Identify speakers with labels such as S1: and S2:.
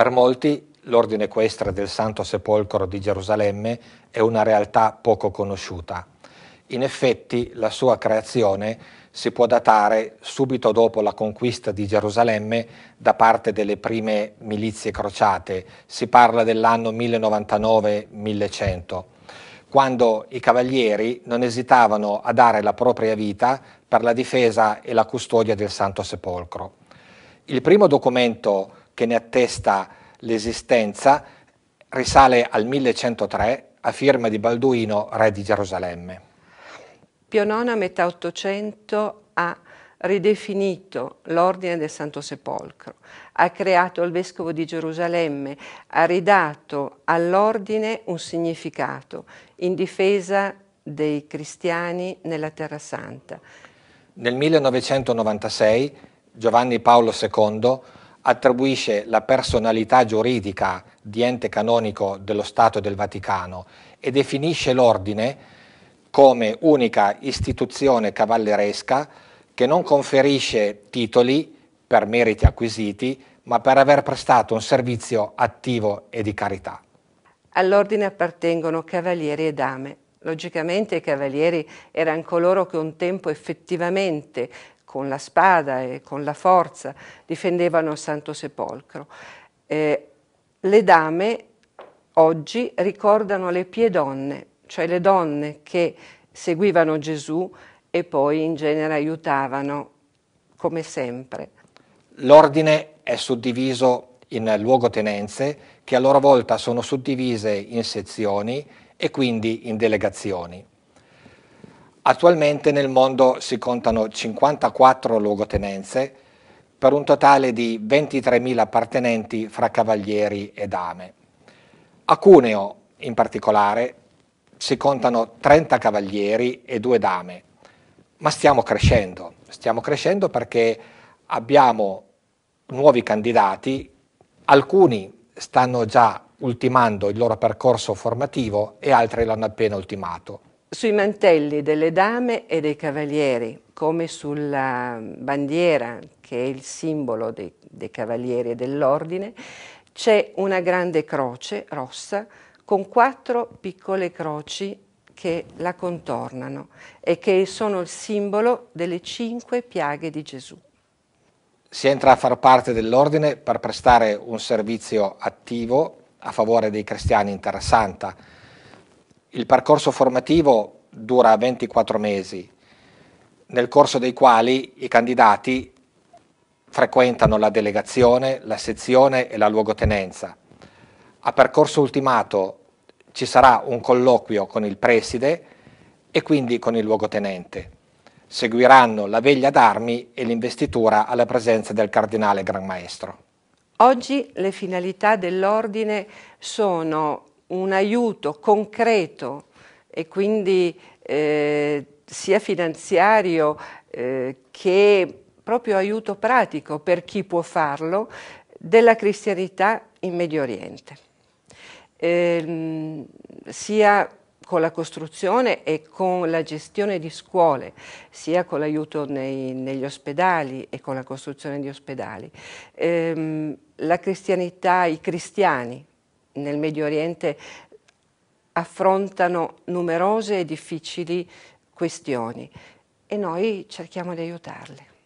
S1: Per molti l'ordine equestre del Santo Sepolcro di Gerusalemme è una realtà poco conosciuta. In effetti la sua creazione si può datare subito dopo la conquista di Gerusalemme da parte delle prime milizie crociate, si parla dell'anno 1099-1100, quando i cavalieri non esitavano a dare la propria vita per la difesa e la custodia del Santo Sepolcro. Il primo documento che ne attesta l'esistenza risale al 1103 a firma di Balduino, re di Gerusalemme.
S2: Pio IX a metà 800 ha ridefinito l'ordine del Santo Sepolcro, ha creato il Vescovo di Gerusalemme, ha ridato all'ordine un significato in difesa dei cristiani nella Terra Santa.
S1: Nel 1996 Giovanni Paolo II attribuisce la personalità giuridica di ente canonico dello Stato del Vaticano e definisce l'ordine come unica istituzione cavalleresca che non conferisce titoli per meriti acquisiti, ma per aver prestato un servizio attivo e di carità.
S2: All'ordine appartengono cavalieri e dame. Logicamente i cavalieri erano coloro che un tempo effettivamente con la spada e con la forza difendevano il Santo Sepolcro. Eh, le dame oggi ricordano le pie donne, cioè le donne che seguivano Gesù e poi in genere aiutavano, come sempre.
S1: L'ordine è suddiviso in luogotenenze che a loro volta sono suddivise in sezioni e quindi in delegazioni. Attualmente nel mondo si contano 54 luogotenenze per un totale di 23.000 appartenenti fra cavalieri e dame. A Cuneo, in particolare, si contano 30 cavalieri e 2 dame, ma stiamo crescendo, stiamo crescendo perché abbiamo nuovi candidati, alcuni stanno già ultimando il loro percorso formativo e altri l'hanno appena ultimato
S2: sui mantelli delle dame e dei cavalieri, come sulla bandiera, che è il simbolo dei, dei cavalieri e dell'ordine, c'è una grande croce rossa con quattro piccole croci che la contornano e che sono il simbolo delle cinque piaghe di Gesù.
S1: Si entra a far parte dell'ordine per prestare un servizio attivo a favore dei cristiani in Terra Santa, il percorso formativo dura 24 mesi, nel corso dei quali i candidati frequentano la delegazione, la sezione e la luogotenenza. A percorso ultimato ci sarà un colloquio con il preside e quindi con il luogotenente. Seguiranno la veglia d'armi e l'investitura alla presenza del cardinale Gran Maestro.
S2: Oggi le finalità dell'ordine sono un aiuto concreto e quindi eh, sia finanziario eh, che proprio aiuto pratico per chi può farlo della cristianità in Medio Oriente, eh, sia con la costruzione e con la gestione di scuole, sia con l'aiuto negli ospedali e con la costruzione di ospedali. Eh, la cristianità, i cristiani nel Medio Oriente affrontano numerose e difficili questioni e noi cerchiamo di aiutarle.